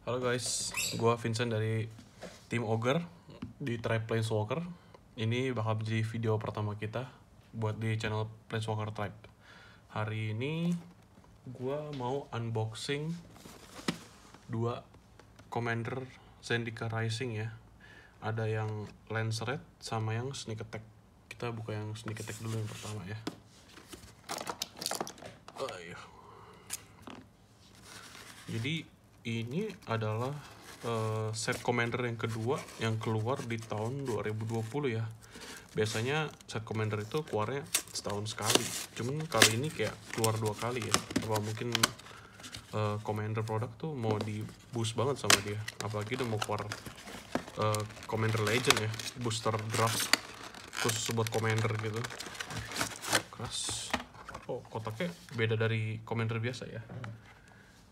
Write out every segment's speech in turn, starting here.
Halo guys, gue Vincent dari tim Ogre di Tribe Planeswalker. Ini bakal jadi video pertama kita buat di channel Planeswalker Tribe. Hari ini gue mau unboxing dua Commander Zendika Rising ya. Ada yang Lance Red sama yang Sneak Attack. Kita buka yang Sneak Attack dulu yang pertama ya. Ayo. Jadi ini adalah uh, set commander yang kedua yang keluar di tahun 2020 ya biasanya set commander itu keluarnya setahun sekali cuman kali ini kayak keluar dua kali ya apa mungkin uh, commander produk tuh mau di boost banget sama dia apalagi udah mau keluar uh, commander legend ya booster draft khusus buat commander gitu keras oh kotaknya beda dari commander biasa ya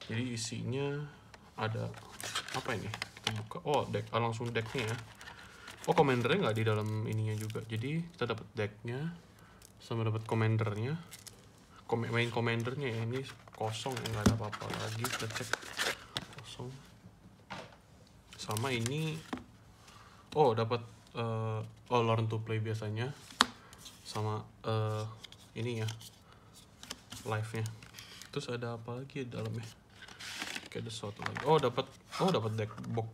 jadi isinya ada apa ini kita buka oh deck ah, langsung decknya ya oh commandernya nggak di dalam ininya juga jadi kita dapat decknya sama dapat commandernya Kom main commandernya ya ini kosong ya, nggak ada apa-apa lagi kita cek kosong sama ini oh dapat uh, eh, oh learn to play biasanya sama uh, eh, ini ya live nya terus ada apa lagi di dalamnya Oke, ada sesuatu lagi. Oh, dapat oh dapat deck box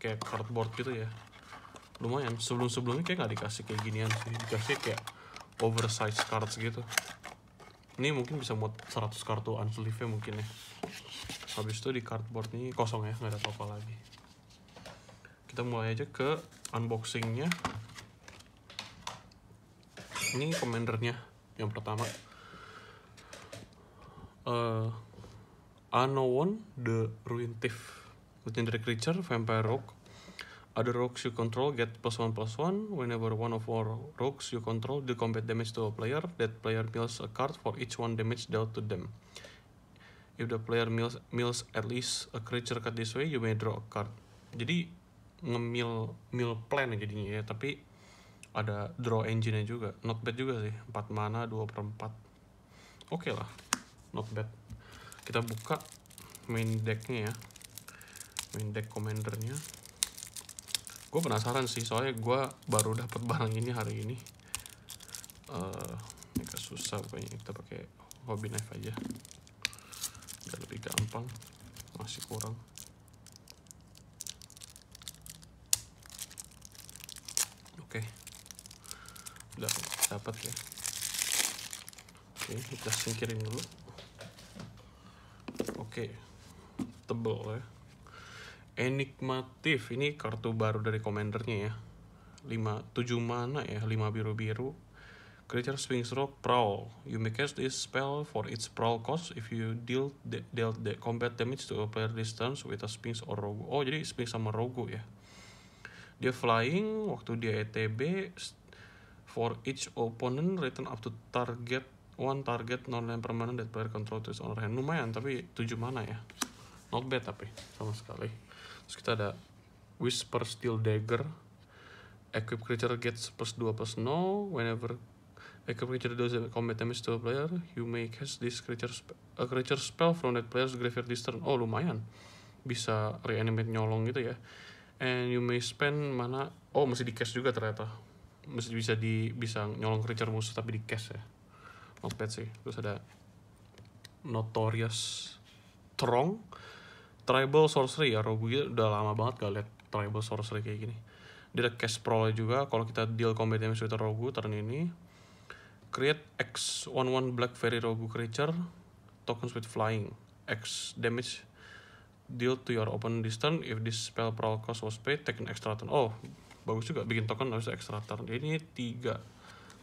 kayak cardboard gitu ya. Lumayan. Sebelum-sebelumnya kayak nggak dikasih kayak ginian sih. Dikasih kayak oversized cards gitu. Ini mungkin bisa buat 100 kartu unsleeve ya mungkin ya. Habis itu di cardboard ini kosong ya, nggak ada apa-apa lagi. Kita mulai aja ke unboxingnya. Ini commandernya yang pertama. Uh, Unknown, The Ruin Thief. Legendary creature, Vampire Rogue. Other rogues you control get plus one plus one. Whenever one of our rogues you control do combat damage to a player, that player mills a card for each one damage dealt to them. If the player mills, mills at least a creature card this way, you may draw a card. Jadi ngemil mill plan jadinya ya, tapi ada draw engine-nya juga. Not bad juga sih, 4 mana 2 per 4. Oke okay lah, not bad kita buka main decknya ya main deck commandernya gue penasaran sih soalnya gue baru dapat barang ini hari ini uh, agak susah pokoknya kita pakai hobby knife aja udah lebih gampang masih kurang oke okay. udah dapat ya oke okay, kita singkirin dulu Oke. Okay. Tebel ya. Enigmatif. Ini kartu baru dari komendernya ya. 5 7 mana ya? 5 biru-biru. Creature swings Rock prowl. You may cast this spell for its prowl cost if you deal de dealt the combat damage to a player distance with a sphinx or rogue. Oh, jadi sphinx sama rogue ya. Dia flying waktu dia ETB for each opponent return up to target one target non-land permanent that player control to his owner hand lumayan tapi tujuh mana ya not bad tapi sama sekali terus kita ada whisper steel dagger equip creature gets plus 2 plus 0 whenever equip creature does combat damage to a player you may cast this creature, spe a creature spell from that player's graveyard this turn oh lumayan bisa reanimate nyolong gitu ya and you may spend mana oh masih di cast juga ternyata masih bisa di bisa nyolong creature musuh tapi di cast ya bad sih. Terus ada Notorious Trong. Tribal Sorcery ya. Rogue udah lama banget gak liat Tribal Sorcery kayak gini. Dia ada Cash Pro juga. Kalau kita deal combat damage with Rogue turn ini. Create X11 Black Fairy Rogue Creature. Tokens with Flying. X damage deal to your open this if this spell pro cost was paid take an extra turn oh bagus juga bikin token harus extra turn ini tiga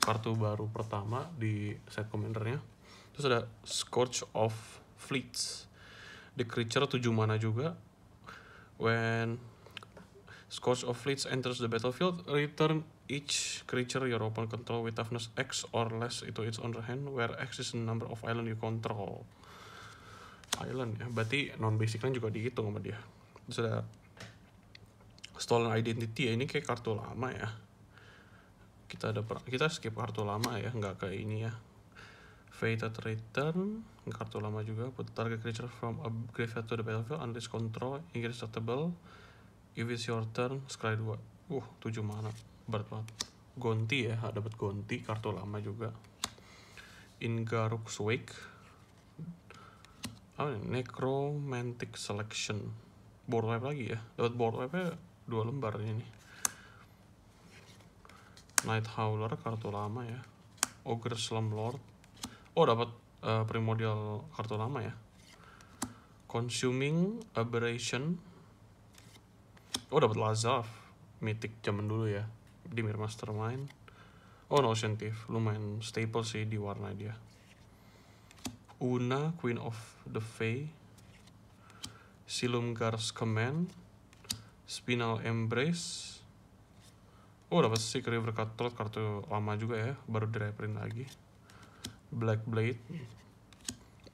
kartu baru pertama di set commandernya terus ada Scorch of Fleets the creature tujuh mana juga when Scorch of Fleets enters the battlefield return each creature your opponent control with toughness X or less itu its on hand where X is the number of island you control island ya berarti non basic land juga dihitung sama dia terus ada stolen identity ya ini kayak kartu lama ya kita ada kita skip kartu lama ya nggak ke ini ya fated return kartu lama juga put target creature from a graveyard to the battlefield under control increase if it's your turn scry 2 uh tujuh mana berat banget Gonti ya dapat Gonti kartu lama juga Ingaruk's Wake apa nih? Necromantic Selection board wipe lagi ya dapat board wipe dua lembar ini nih Night Howler kartu lama ya Ogre Slumlord oh dapat uh, primordial kartu lama ya Consuming Aberration oh dapat Lazav Mythic zaman dulu ya Dimir Mastermind oh no Thief lumayan staple sih di warna dia Una Queen of the Fae Silumgar's Command Spinal Embrace Oh dapat sih River Cutthroat kartu lama juga ya baru di reprint lagi Black Blade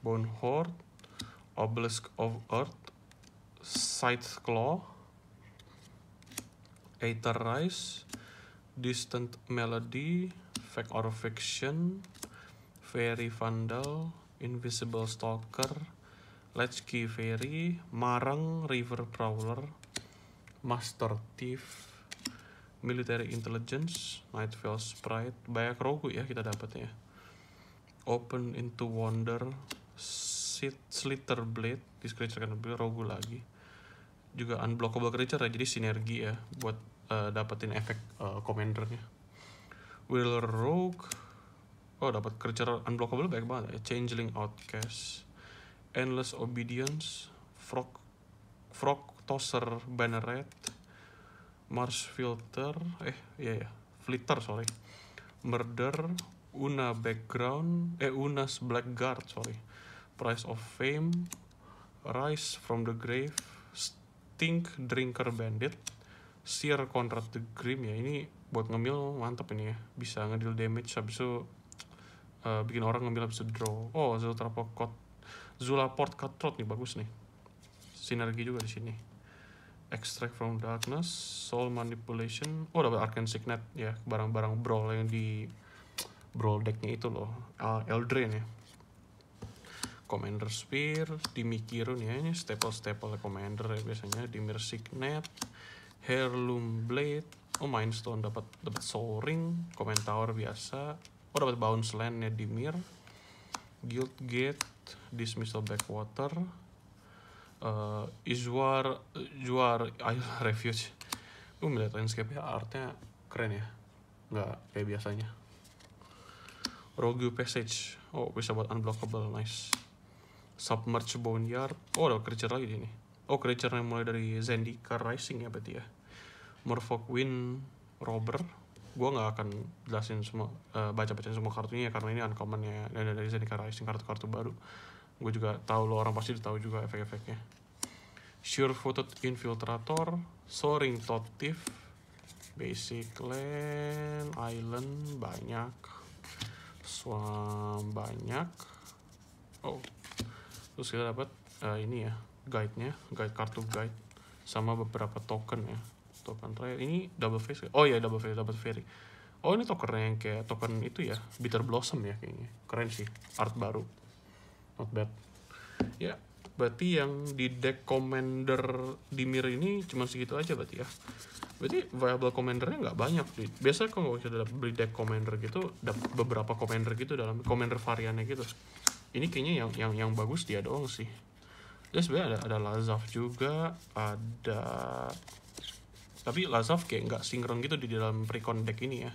Bone Horde Obelisk of Earth Scythe Claw Aether Rise Distant Melody Fact or Fiction Fairy Vandal Invisible Stalker Let's key Fairy Marang River Prowler Master Thief military intelligence, Nightfell Sprite, banyak rogu ya kita dapatnya. Open into Wonder, Sit, slitter Blade, this creature can be rogu lagi. Juga unblockable creature ya, jadi sinergi ya buat uh, dapetin efek uh, commandernya. Will Rogue, oh dapat creature unblockable banyak banget ya. Changeling Outcast, Endless Obedience, Frog, Frog Tosser Banneret, Mars filter eh iya ya flitter sorry murder una background eh unas blackguard sorry price of fame rise from the grave stink drinker bandit sear contract the grim ya ini buat ngemil mantep ini ya bisa ngedil damage habis itu uh, bikin orang ngemil habis itu draw oh Zulaport Zulaport Cutthroat nih bagus nih sinergi juga di sini extract from darkness, soul manipulation. Oh, dapat arcane signet ya, barang-barang brawl yang di brawl decknya itu loh, uh, Eldrain ya. Commander Spear, Dimikirun ya, ini staple-staple Commander ya biasanya, Dimir Signet, Heirloom Blade, oh Mindstone dapat dapat Soul Ring, Command Tower biasa, oh dapat Bounce Land ya Dimir, Guild Gate, Dismissal Backwater, uh, Izwar Juar Island Refuge gue melihat landscape-nya artnya keren ya nggak kayak biasanya Rogue Passage oh bisa buat unblockable nice Submerge Boneyard oh ada creature lagi di sini oh creature yang mulai dari Zendikar Rising ya berarti ya Murfolk Wind Robber gue nggak akan jelasin semua uh, eh, baca baca semua kartunya ya karena ini uncommon ya, dari dari Zendikar Rising kartu-kartu baru gue juga tahu lo orang pasti tahu juga efek-efeknya sure-footed infiltrator soaring totif basic land island banyak swamp banyak oh terus kita dapat uh, ini ya guide nya guide kartu guide sama beberapa token ya token trial ini double face oh ya double face double fairy oh ini token yang kayak token itu ya bitter blossom ya kayaknya keren sih art baru not bad ya yeah, berarti yang di deck commander di mir ini cuma segitu aja berarti ya berarti variable commandernya nggak banyak sih biasanya kalau kita beli deck commander gitu dapat beberapa commander gitu dalam commander variannya gitu ini kayaknya yang yang yang bagus dia doang sih terus sebenarnya ada ada Lazav juga ada tapi Lazav kayak nggak sinkron gitu di dalam precon deck ini ya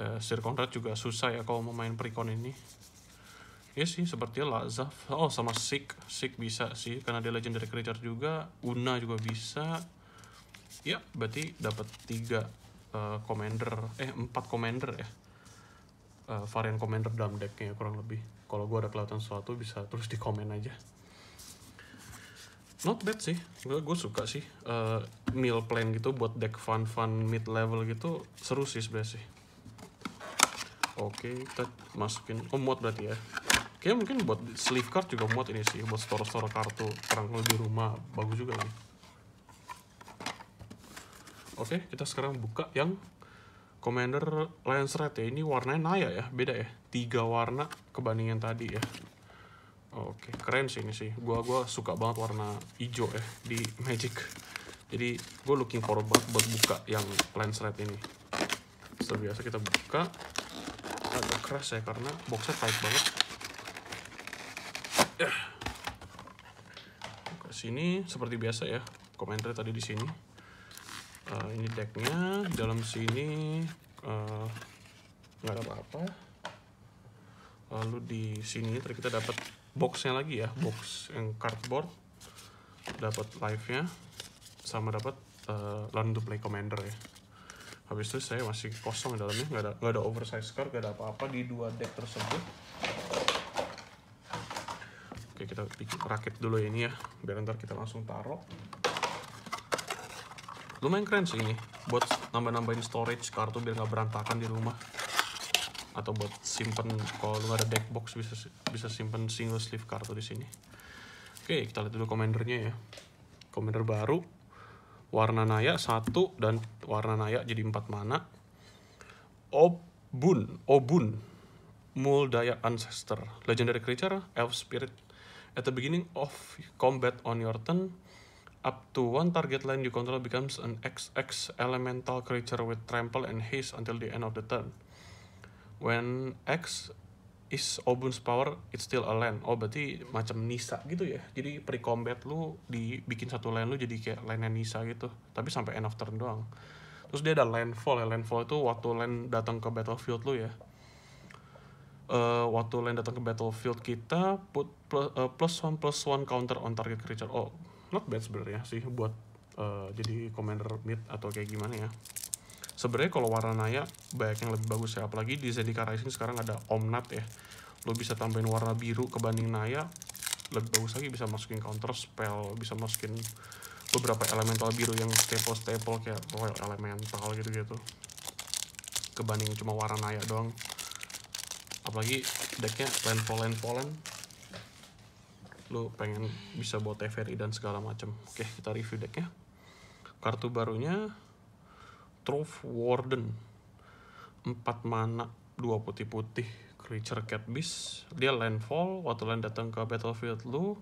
uh, Sir Conrad juga susah ya kalau mau main precon ini Iya sih sepertinya Lazaf oh sama Sik Sik bisa sih karena dia legendary creature juga Una juga bisa ya berarti dapat tiga uh, commander eh empat commander ya uh, varian commander dalam decknya ya, kurang lebih kalau gue ada kelihatan sesuatu bisa terus di komen aja not bad sih gue suka sih uh, meal plan gitu buat deck fun fun mid level gitu seru sih sebenarnya sih Oke, kita masukin oh, mod berarti ya kayak mungkin buat sleeve card juga muat ini sih buat store store kartu kerangka di rumah bagus juga nih oke kita sekarang buka yang Commander Lens Red ya ini warnanya Naya ya beda ya tiga warna kebandingan tadi ya Oke, keren sih ini sih. Gua gua suka banget warna hijau ya di Magic. Jadi gue looking forward buat buka yang lens red ini. Seperti kita buka. Agak keras ya karena boxnya tight banget ke sini seperti biasa ya komentar tadi di sini uh, ini decknya di dalam sini eh, nggak uh, ada apa-apa lalu di sini tadi kita dapat boxnya lagi ya box yang cardboard dapat live nya sama dapat uh, eh, learn to play commander ya habis itu saya masih kosong di dalamnya nggak ada nggak ada oversize card nggak ada apa-apa di dua deck tersebut Oke, kita bikin rakit dulu ya ini ya, biar ntar kita langsung taruh. Lumayan keren sih ini, buat nambah-nambahin storage kartu biar nggak berantakan di rumah. Atau buat simpen kalau lu ada deck box bisa bisa simpen single sleeve kartu di sini. Oke, kita lihat dulu komendernya ya. Komender baru, warna Naya satu dan warna Naya jadi empat mana. Obun, Obun, Muldaya Ancestor, Legendary Creature, Elf Spirit At the beginning of combat on your turn, up to one target land you control becomes an XX elemental creature with trample and haste until the end of the turn. When X is Obun's power, it's still a land. Oh, berarti macam Nisa gitu ya. Jadi pre-combat lu dibikin satu land lu jadi kayak landnya Nisa gitu. Tapi sampai end of turn doang. Terus dia ada landfall ya. Landfall itu waktu land datang ke battlefield lu ya uh, waktu lain datang ke battlefield kita put plus, uh, eh, plus one plus one counter on target creature oh not bad sebenarnya sih buat uh, jadi commander mid atau kayak gimana ya sebenarnya kalau warna naya banyak yang lebih bagus ya apalagi di Zendika Rising sekarang ada Omnat ya lo bisa tambahin warna biru ke banding Naya lebih bagus lagi bisa masukin counter spell bisa masukin beberapa elemental biru yang staple-staple kayak Royal Elemental gitu-gitu kebanding cuma warna Naya doang apalagi decknya landfall landfallan lu pengen bisa buat TVRI dan segala macam oke kita review decknya kartu barunya Trove Warden 4 mana 2 putih-putih creature cat beast dia landfall waktu land datang ke battlefield lu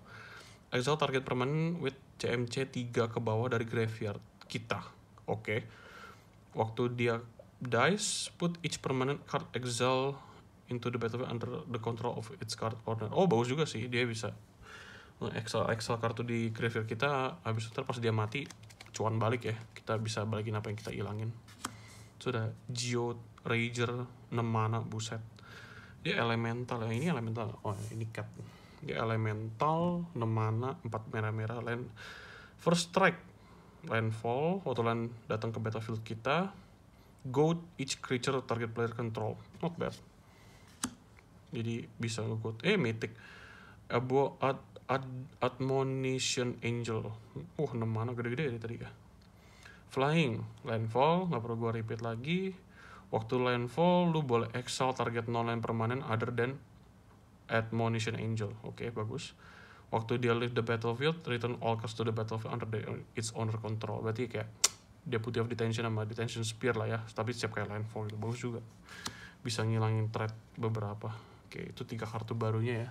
exile target permanen with CMC 3 ke bawah dari graveyard kita oke okay. waktu dia dice put each permanent card exile into the battlefield under the control of its card corner. Oh, bagus juga sih. Dia bisa excel excel kartu di graveyard kita. Habis itu pas dia mati, cuan balik ya. Kita bisa balikin apa yang kita ilangin. Sudah Geo Rager 6 mana buset. Dia elemental ya. Ini elemental. Oh, ini cat. Dia elemental 6 mana 4 merah-merah land. First strike landfall waktu land datang ke battlefield kita. Goat each creature target player control. Not bad jadi bisa ngikut eh mythic Abo Ad, Ad, Admonition Angel uh nama mana gede-gede dari tadi ya Flying, landfall, nggak perlu gua repeat lagi. Waktu landfall, lu boleh exile target non-land permanen other than Admonition Angel. Oke, okay, bagus. Waktu dia leave the battlefield, return all cards to the battlefield under the, its owner control. Berarti kayak dia putih of detention sama detention spear lah ya. Tapi siap kayak landfall itu Bagus juga. Bisa ngilangin threat beberapa. Oke, itu tiga kartu barunya ya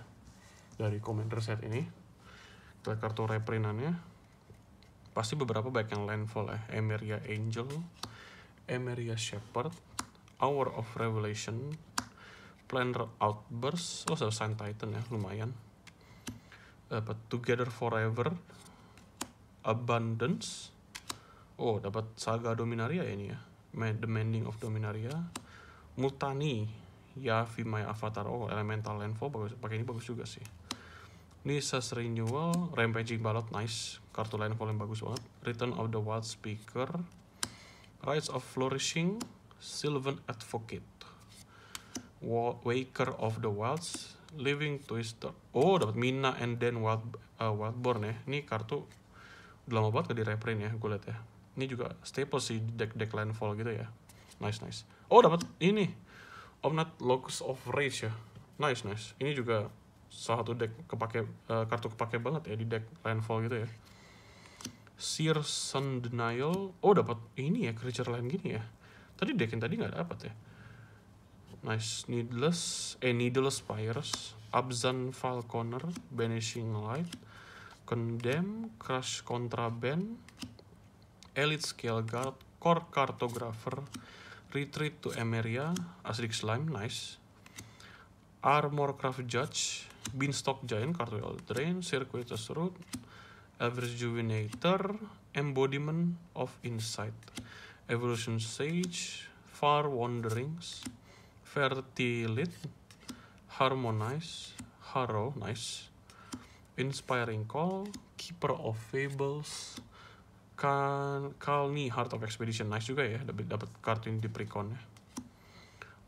dari Commander set ini. Kita kartu reprintannya. Pasti beberapa baik yang landfall ya. Emeria Angel, Emeria Shepherd, Hour of Revelation, Planner Outburst, oh Sun Titan ya, lumayan. Dapat Together Forever, Abundance, oh dapat Saga Dominaria ini ya, The Mending of Dominaria, Multani, ya, My Avatar oh Elemental Info bagus pakai ini bagus juga sih Nisa's Renewal Rampaging Ballot nice kartu landfall yang bagus banget Return of the Wild Speaker rise of Flourishing Sylvan Advocate Waker of the Wilds Living Twister oh dapat Mina and then Wild uh, Wildborn ya ini kartu udah lama banget gak di reprint ya gue liat ya ini juga staple sih deck deck landfall gitu ya nice nice oh dapat ini Omnat Locus of Rage ya. Nice, nice. Ini juga salah satu deck kepake uh, kartu kepake banget ya di deck landfall gitu ya. Seer Sun Denial. Oh, dapat ini ya creature lain gini ya. Tadi deck yang tadi nggak dapat ya. Nice, Needless, eh Needless Spires, Abzan Falconer, Banishing Light, Condemn, Crash Contraband, Elite Scale Guard, Core Cartographer, Retreat to Emeria, Acidic Slime, nice. Armorcraft Judge, Beanstalk Giant, Cartwheel Drain, Circuitous Root, Average Rejuvenator, Embodiment of Insight, Evolution Sage, Far Wanderings, Fertilit, Harmonize, Harrow, nice. Inspiring Call, Keeper of Fables, Kan Kalni Heart of Expedition nice juga ya dapat dapat kartu ini di precon ya.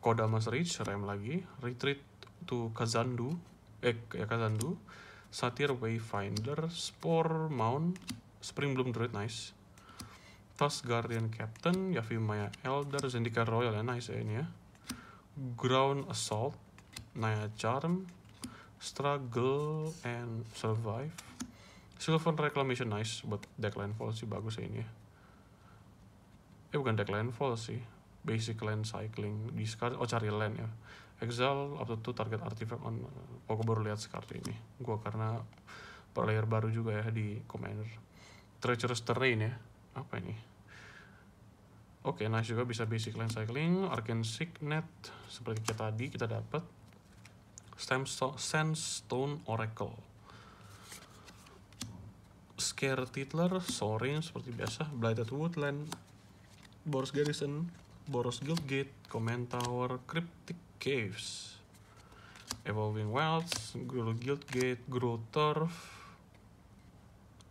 Kodamas Reach rem lagi, Retreat to Kazandu, eh ya Kazandu, Satir Wayfinder, Spore Mount, Spring Bloom Druid nice. Tas Guardian Captain, Yavimaya Elder, Zendika Royal ya nice ya ini ya. Ground Assault, Naya Charm, Struggle and Survive, Sylvan Reclamation nice buat Decline fall sih bagus ya ini ya. Eh bukan Decline fall sih. Basic land cycling discard oh cari land ya. Exile up to two target artifact on oh, aku baru lihat sekarang ini. Gua karena player baru juga ya di commander. Treacherous terrain ya. Apa ini? Oke, okay, nice juga bisa basic land cycling, arcane signet seperti kita tadi kita dapat sandstone oracle Scare Titler, Sorin seperti biasa, Blighted Woodland, Boros Garrison, Boros Guildgate, Command Tower, Cryptic Caves, Evolving Wilds, Guild Guildgate, Gruel Turf,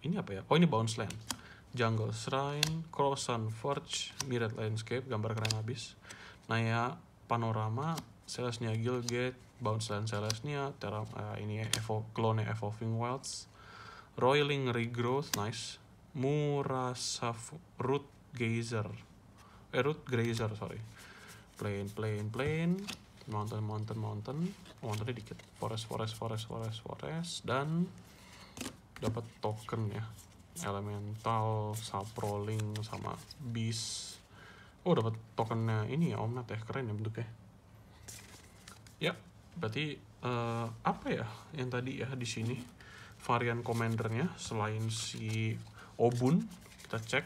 ini apa ya? Oh ini Bounce Land, Jungle Shrine, Cross Crossan Forge, Mirrored Landscape, gambar keren habis, Naya Panorama, Celestia Guildgate, Bounce Land Celestia, Terra, uh, ini ya, Evo, Clone Evolving Wilds, Roiling Regrowth, nice. Murasaf Root Gazer. Eh, Root Grazer, sorry. Plain, plain, plain. Mountain, mountain, mountain. Mountainnya dikit. Forest, forest, forest, forest, forest. Dan dapat token ya. Elemental, Saproling, sama Beast. Oh, dapat tokennya ini ya, Omnat ya. Keren ya bentuknya. Ya, berarti uh, apa ya yang tadi ya di sini? varian commandernya selain si Obun kita cek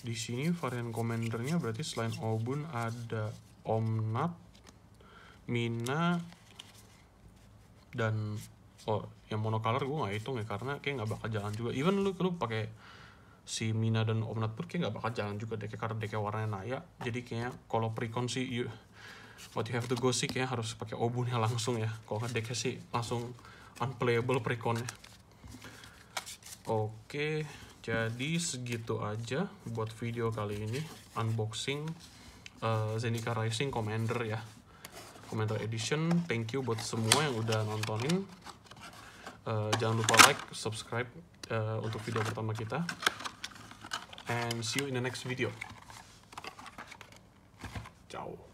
di sini varian commandernya berarti selain Obun ada Omnat, Mina, dan oh yang monokolor gue nggak hitung ya karena kayak nggak bakal jalan juga. Even lu lu pakai si Mina dan Omnat pun kayak nggak bakal jalan juga deh karena deknya warnanya Naya. Jadi kayaknya kalau precon sih you, what you have to go sih kayak harus pakai obun ya langsung ya. Kalau nggak sih langsung unplayable preconnya oke jadi segitu aja buat video kali ini unboxing uh, eh, Zendika Rising Commander ya Commander Edition thank you buat semua yang udah nontonin uh, jangan lupa like subscribe uh, untuk video pertama kita and see you in the next video ciao